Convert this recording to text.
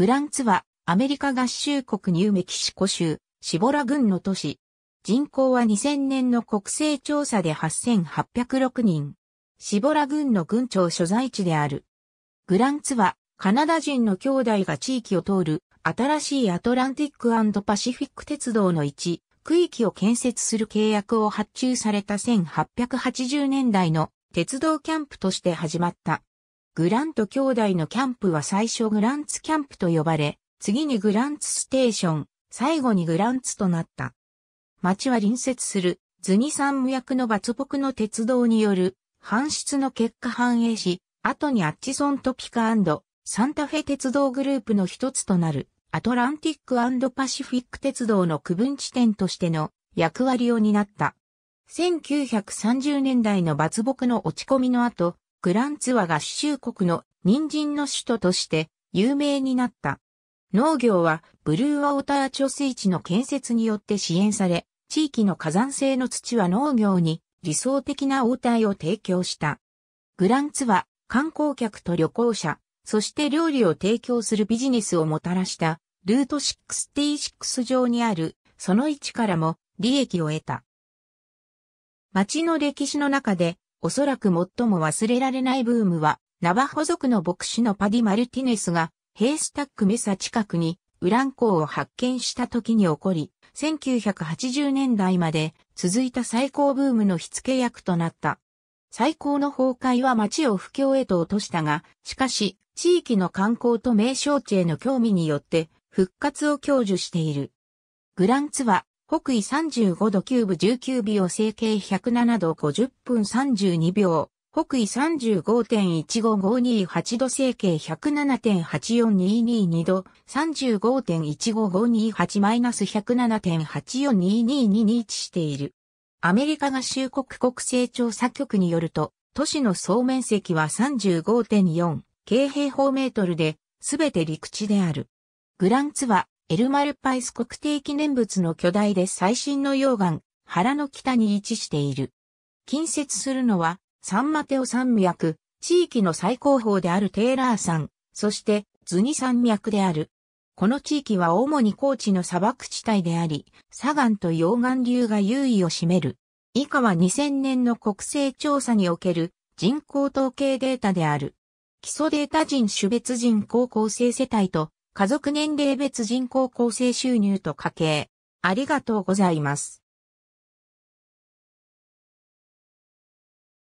グランツは、アメリカ合衆国ニューメキシコ州、シボラ郡の都市。人口は2000年の国勢調査で8806人。シボラ郡の郡庁所在地である。グランツは、カナダ人の兄弟が地域を通る、新しいアトランティックパシフィック鉄道の一区域を建設する契約を発注された1880年代の鉄道キャンプとして始まった。グラント兄弟のキャンプは最初グランツキャンプと呼ばれ、次にグランツステーション、最後にグランツとなった。町は隣接するズニ山脈の伐木の鉄道による搬出の結果反映し、後にアッチソントピカサンタフェ鉄道グループの一つとなるアトランティックパシフィック鉄道の区分地点としての役割を担った。1930年代の伐木の落ち込みの後、グランツワ合衆国の人参の首都として有名になった。農業はブルーウォーター貯水池の建設によって支援され、地域の火山性の土は農業に理想的な応対を提供した。グランツは観光客と旅行者、そして料理を提供するビジネスをもたらしたルート66上にあるその位置からも利益を得た。町の歴史の中でおそらく最も忘れられないブームは、ナバホ族の牧師のパディ・マルティネスが、ヘイスタックメサ近くに、ウラン港を発見した時に起こり、1980年代まで続いた最高ブームの火付け役となった。最高の崩壊は町を不況へと落としたが、しかし、地域の観光と名称地への興味によって、復活を享受している。グランツは、北緯35度9分19秒整形107度50分32秒。北緯35.15528度整形107.84222度35.15528-107.8422221している。アメリカ合衆国国勢調査局によると、都市の総面積は35.4京平方メートルで、すべて陸地である。グランツはエルマルパイス国定記念物の巨大で最新の溶岩、原の北に位置している。近接するのは、サンマテオ山脈、地域の最高峰であるテーラー山、そしてズニ山脈である。この地域は主に高地の砂漠地帯であり、砂岩と溶岩流が優位を占める。以下は2000年の国勢調査における人口統計データである。基礎データ人種別人高校生世帯と家族年齢別人口構成収入と家計。ありがとうございます。